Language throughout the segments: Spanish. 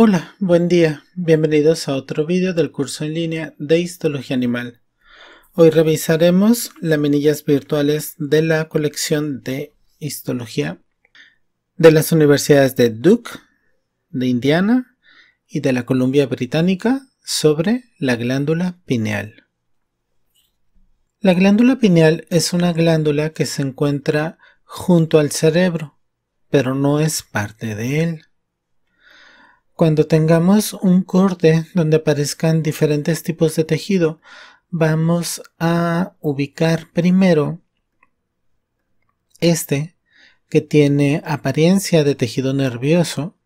Hola, buen día. Bienvenidos a otro vídeo del curso en línea de Histología Animal. Hoy revisaremos laminillas virtuales de la colección de histología de las universidades de Duke, de Indiana y de la Columbia Británica sobre la glándula pineal. La glándula pineal es una glándula que se encuentra junto al cerebro, pero no es parte de él. Cuando tengamos un corte donde aparezcan diferentes tipos de tejido, vamos a ubicar primero este que tiene apariencia de tejido nervioso,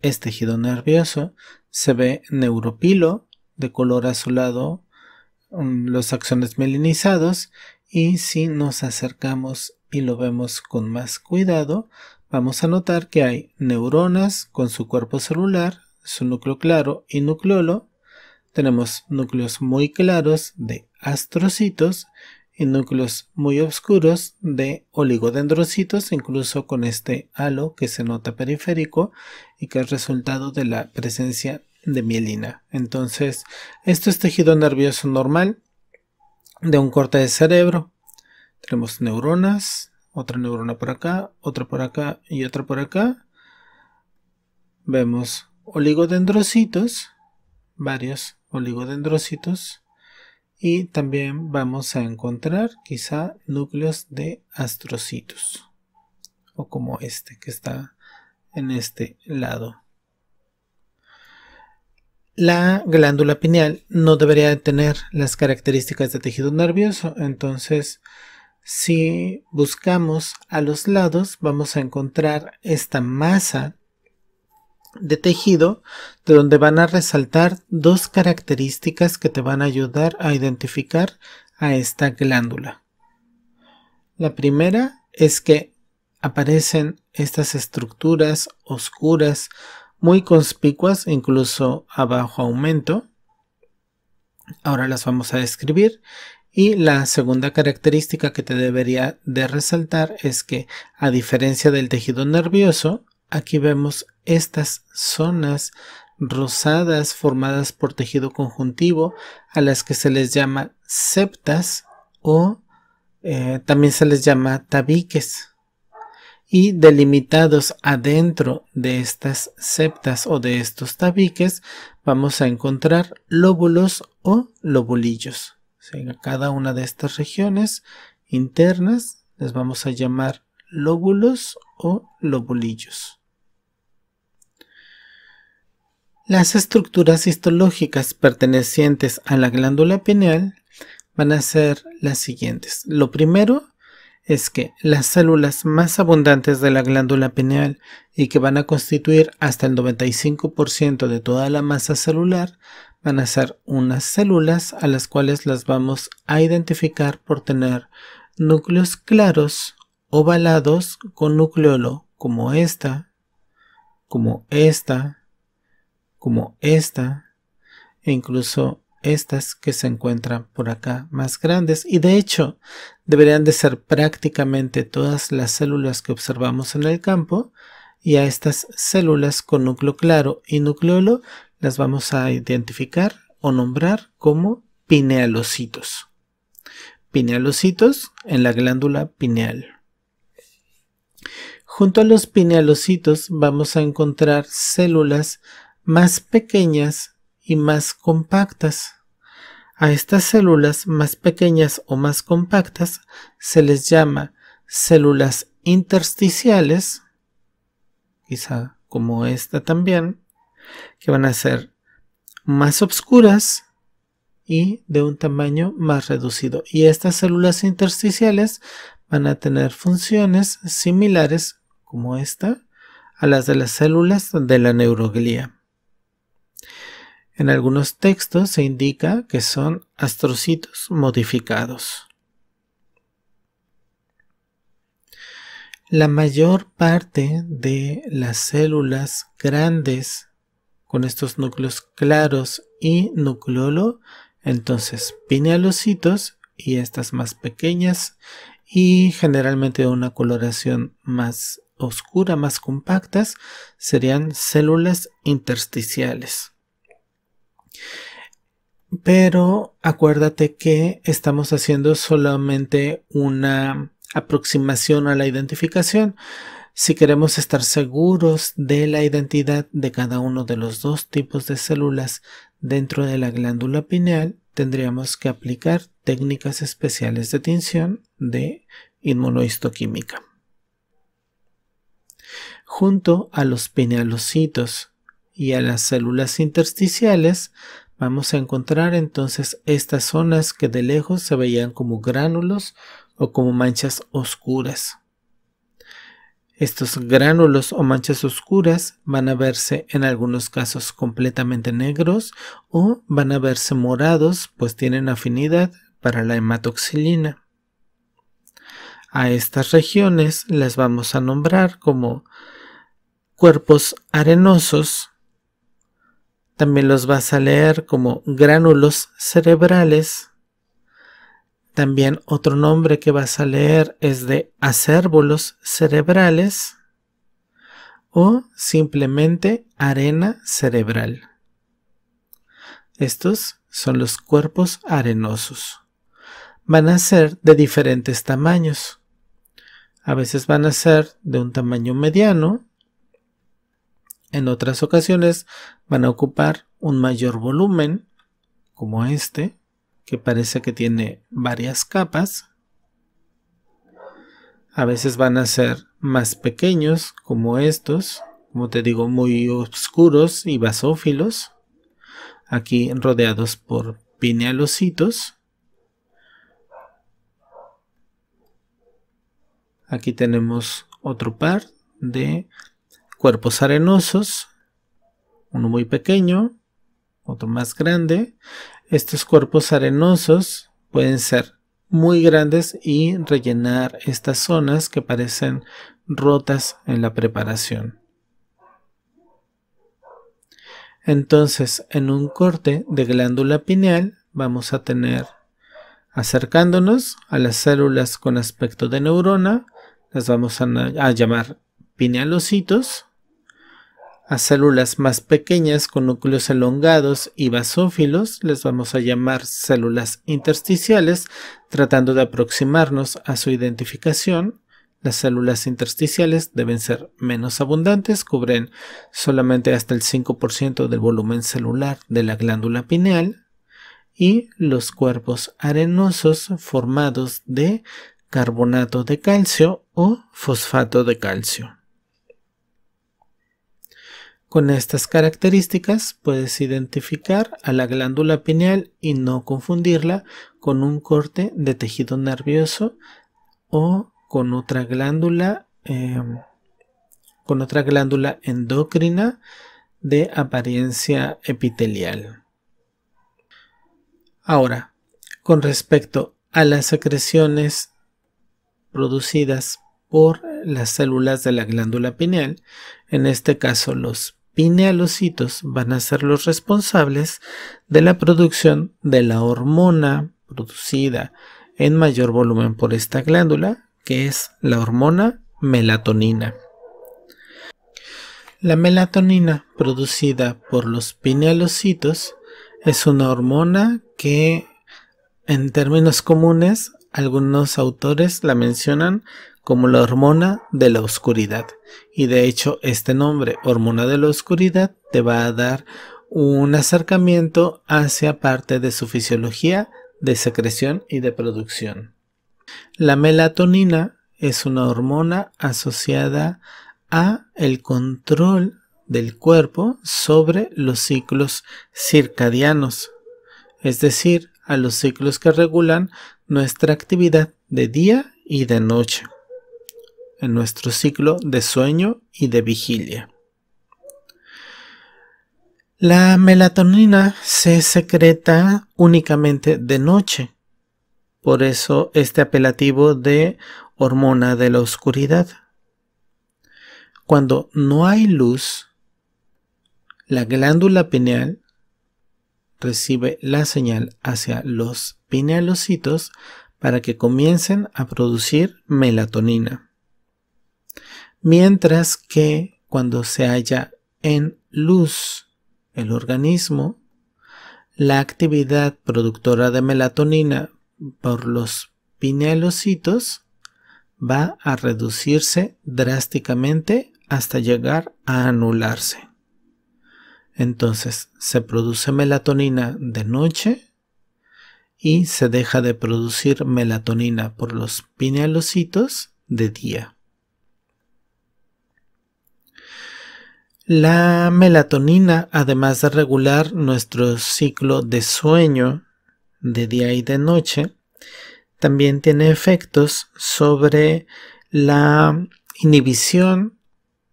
es tejido nervioso, se ve neuropilo de color azulado, mm, los axones melinizados y si nos acercamos y lo vemos con más cuidado, vamos a notar que hay neuronas con su cuerpo celular, su núcleo claro y nucleolo. Tenemos núcleos muy claros de astrocitos y núcleos muy oscuros de oligodendrocitos, incluso con este halo que se nota periférico y que es resultado de la presencia de mielina. Entonces, esto es tejido nervioso normal de un corte de cerebro. Tenemos neuronas, otra neurona por acá, otra por acá y otra por acá. Vemos oligodendrocitos, varios oligodendrocitos, y también vamos a encontrar quizá núcleos de astrocitos, o como este que está en este lado. La glándula pineal no debería tener las características de tejido nervioso, entonces si buscamos a los lados vamos a encontrar esta masa de tejido de donde van a resaltar dos características que te van a ayudar a identificar a esta glándula. La primera es que aparecen estas estructuras oscuras muy conspicuas, incluso a bajo aumento. Ahora las vamos a describir. Y la segunda característica que te debería de resaltar es que, a diferencia del tejido nervioso, Aquí vemos estas zonas rosadas formadas por tejido conjuntivo a las que se les llama septas o eh, también se les llama tabiques y delimitados adentro de estas septas o de estos tabiques vamos a encontrar lóbulos o lobulillos. En cada una de estas regiones internas les vamos a llamar lóbulos o lobulillos. Las estructuras histológicas pertenecientes a la glándula pineal van a ser las siguientes. Lo primero es que las células más abundantes de la glándula pineal y que van a constituir hasta el 95% de toda la masa celular van a ser unas células a las cuales las vamos a identificar por tener núcleos claros ovalados con nucleolo como esta, como esta, como esta e incluso estas que se encuentran por acá más grandes y de hecho deberían de ser prácticamente todas las células que observamos en el campo y a estas células con núcleo claro y nucleolo las vamos a identificar o nombrar como pinealocitos. Pinealocitos en la glándula pineal. Junto a los pinealocitos vamos a encontrar células más pequeñas y más compactas. A estas células más pequeñas o más compactas se les llama células intersticiales, quizá como esta también, que van a ser más obscuras y de un tamaño más reducido. Y estas células intersticiales van a tener funciones similares como esta a las de las células de la neuroglía. En algunos textos se indica que son astrocitos modificados. La mayor parte de las células grandes con estos núcleos claros y nucleolo, entonces pinealocitos y estas más pequeñas y generalmente de una coloración más oscura, más compactas, serían células intersticiales. Pero acuérdate que estamos haciendo solamente una aproximación a la identificación. Si queremos estar seguros de la identidad de cada uno de los dos tipos de células dentro de la glándula pineal, tendríamos que aplicar técnicas especiales de tinción de inmunohistoquímica. Junto a los pinealocitos, y a las células intersticiales, vamos a encontrar entonces estas zonas que de lejos se veían como gránulos o como manchas oscuras. Estos gránulos o manchas oscuras van a verse en algunos casos completamente negros o van a verse morados pues tienen afinidad para la hematoxilina. A estas regiones las vamos a nombrar como cuerpos arenosos, también los vas a leer como gránulos cerebrales. También otro nombre que vas a leer es de acérbolos cerebrales o simplemente arena cerebral. Estos son los cuerpos arenosos. Van a ser de diferentes tamaños. A veces van a ser de un tamaño mediano, en otras ocasiones van a ocupar un mayor volumen, como este, que parece que tiene varias capas. A veces van a ser más pequeños, como estos, como te digo, muy oscuros y basófilos. Aquí rodeados por pinealocitos. Aquí tenemos otro par de cuerpos arenosos, uno muy pequeño, otro más grande. Estos cuerpos arenosos pueden ser muy grandes y rellenar estas zonas que parecen rotas en la preparación. Entonces, en un corte de glándula pineal vamos a tener, acercándonos a las células con aspecto de neurona, las vamos a, llamar pinealocitos, a células más pequeñas con núcleos elongados y basófilos les vamos a llamar células intersticiales, tratando de aproximarnos a su identificación. Las células intersticiales deben ser menos abundantes, cubren solamente hasta el 5% del volumen celular de la glándula pineal y los cuerpos arenosos formados de carbonato de calcio o fosfato de calcio. Con estas características puedes identificar a la glándula pineal y no confundirla con un corte de tejido nervioso o con otra glándula em, con otra glándula endocrina de apariencia epitelial. Ahora, con respecto a las secreciones producidas por las células de la glándula pineal, en este caso los pinealocitos van a ser los responsables de la producción de la hormona producida en mayor volumen por esta glándula, que es la hormona melatonina. La melatonina producida por los pinealocitos es una hormona que en términos comunes algunos autores la mencionan como la hormona de la oscuridad. Y de hecho, este nombre, hormona de la oscuridad, te va a dar un acercamiento hacia parte de su fisiología de secreción y de producción. La melatonina es una hormona asociada a el control del cuerpo sobre los ciclos circadianos, es decir, a los ciclos que regulan nuestra actividad de día y de noche en nuestro ciclo de sueño y de vigilia. La melatonina se secreta únicamente de noche, por eso este apelativo de hormona de la oscuridad. Cuando no hay luz, la glándula pineal recibe la señal hacia los pinealocitos para que comiencen a producir melatonina mientras que cuando se halla en luz el organismo, la actividad productora de melatonina por los pinealocitos va a reducirse drásticamente hasta llegar a anularse. Entonces se produce melatonina de noche y se deja de producir melatonina por los pinealocitos de día. La melatonina, además de regular nuestro ciclo de sueño de día y de noche, también tiene efectos sobre la inhibición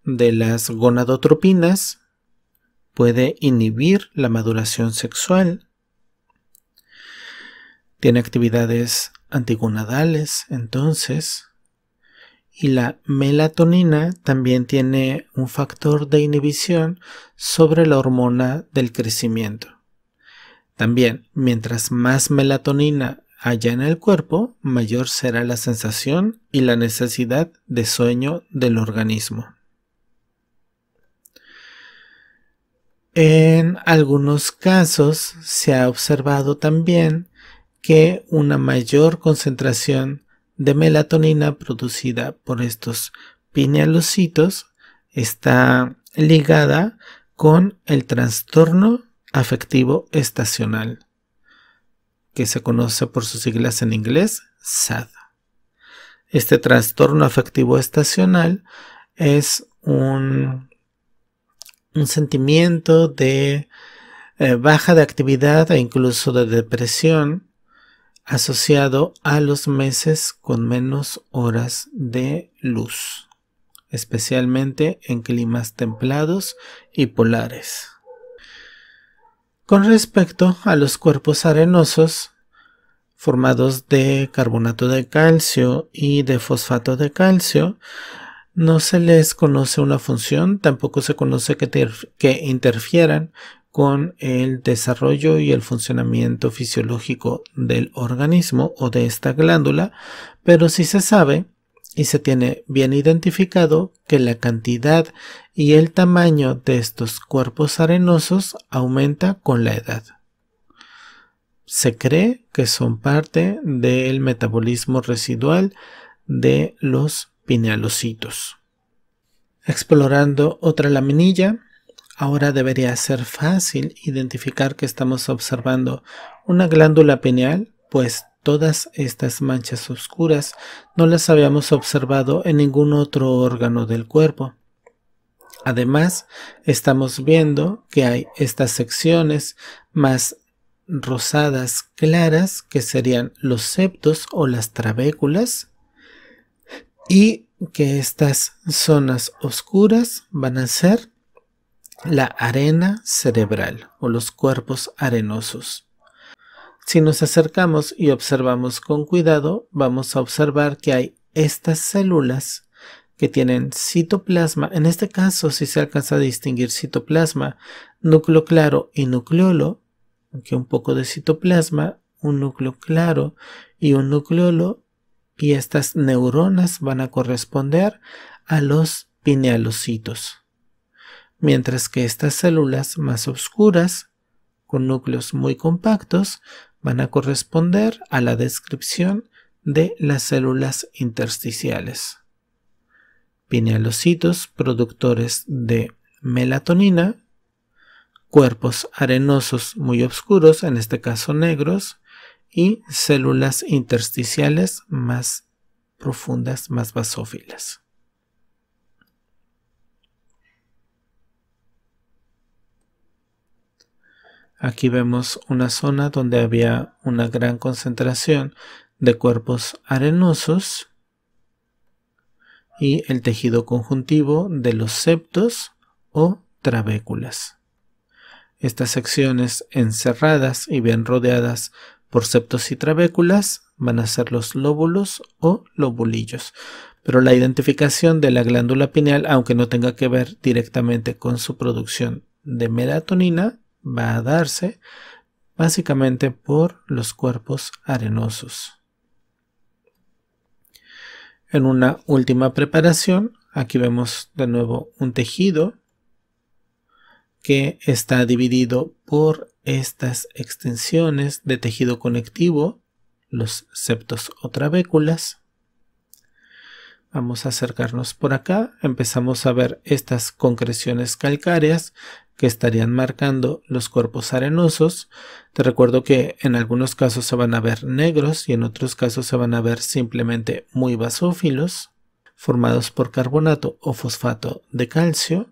de las gonadotropinas, puede inhibir la maduración sexual, tiene actividades antigonadales, entonces, y la melatonina también tiene un factor de inhibición sobre la hormona del crecimiento. También, mientras más melatonina haya en el cuerpo, mayor será la sensación y la necesidad de sueño del organismo. En algunos casos se ha observado también que una mayor concentración de melatonina producida por estos pinealocitos está ligada con el trastorno afectivo estacional, que se conoce por sus siglas en inglés SAD. Este trastorno afectivo estacional es un, un sentimiento de eh, baja de actividad e incluso de depresión asociado a los meses con menos horas de luz, especialmente en climas templados y polares. Con respecto a los cuerpos arenosos, formados de carbonato de calcio y de fosfato de calcio, no se les conoce una función, tampoco se conoce que, interfieran con el desarrollo y el funcionamiento fisiológico del organismo o de esta glándula, pero sí se sabe y se tiene bien identificado que la cantidad y el tamaño de estos cuerpos arenosos aumenta con la edad. Se cree que son parte del metabolismo residual de los pinealocitos. Explorando otra laminilla, Ahora debería ser fácil identificar que estamos observando una glándula pineal, pues todas estas manchas oscuras no las habíamos observado en ningún otro órgano del cuerpo. Además, estamos viendo que hay estas secciones más rosadas claras, que serían los septos o las trabéculas, y que estas zonas oscuras van a ser la arena cerebral o los cuerpos arenosos. Si nos acercamos y observamos con cuidado, vamos a observar que hay estas células que tienen citoplasma, en este caso si se alcanza a distinguir citoplasma, núcleo claro y nucleolo, aunque un poco de citoplasma, un núcleo claro y un nucleolo, y estas neuronas van a corresponder a los pinealocitos mientras que estas células más oscuras, con núcleos muy compactos, van a corresponder a la descripción de las células intersticiales. Pinealocitos productores de melatonina, cuerpos arenosos muy oscuros, en este caso negros, y células intersticiales más profundas, más basófilas. Aquí vemos una zona donde había una gran concentración de cuerpos arenosos y el tejido conjuntivo de los septos o trabéculas. Estas secciones encerradas y bien rodeadas por septos y trabéculas van a ser los lóbulos o lobulillos. Pero la identificación de la glándula pineal, aunque no tenga que ver directamente con su producción de melatonina, va a darse básicamente por los cuerpos arenosos. En una última preparación, aquí vemos de nuevo un tejido que está dividido por estas extensiones de tejido conectivo, los septos o trabéculas. Vamos a acercarnos por acá, empezamos a ver estas concreciones calcáreas que estarían marcando los cuerpos arenosos. Te recuerdo que en algunos casos se van a ver negros y en otros casos se van a ver simplemente muy basófilos, formados por carbonato o fosfato de calcio.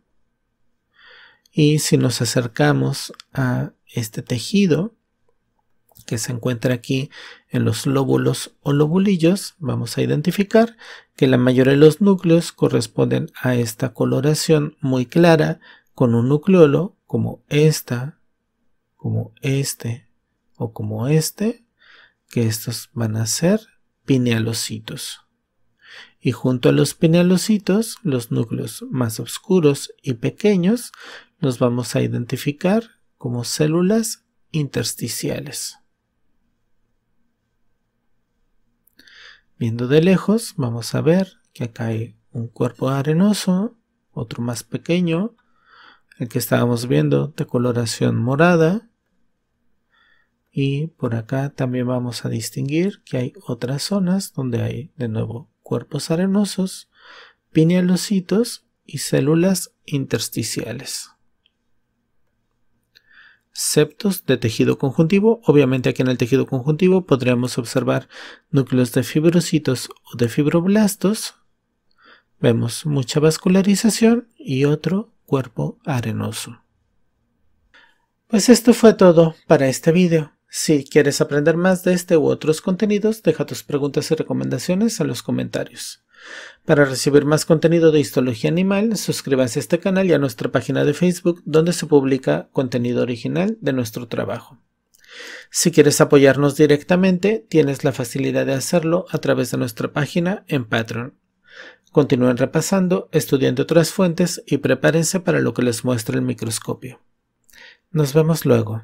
Y si nos acercamos a este tejido que se encuentra aquí en los lóbulos o lobulillos, vamos a identificar que la mayoría de los núcleos corresponden a esta coloración muy clara con un nucleolo como esta, como este o como este, que estos van a ser pinealocitos. Y junto a los pinealocitos, los núcleos más oscuros y pequeños, los vamos a identificar como células intersticiales. Viendo de lejos, vamos a ver que acá hay un cuerpo arenoso, otro más pequeño, el que estábamos viendo de coloración morada. Y por acá también vamos a distinguir que hay otras zonas donde hay de nuevo cuerpos arenosos, pinealocitos y células intersticiales. Septos de tejido conjuntivo. Obviamente aquí en el tejido conjuntivo podríamos observar núcleos de fibrocitos o de fibroblastos. Vemos mucha vascularización y otro cuerpo arenoso. Pues esto fue todo para este video. Si quieres aprender más de este u otros contenidos, deja tus preguntas y recomendaciones en los comentarios. Para recibir más contenido de histología animal, suscríbase a este canal y a nuestra página de Facebook, donde se publica contenido original de nuestro trabajo. Si quieres apoyarnos directamente, tienes la facilidad de hacerlo a través de nuestra página en Patreon. Continúen repasando, estudiando otras fuentes y prepárense para lo que les muestra el microscopio. Nos vemos luego.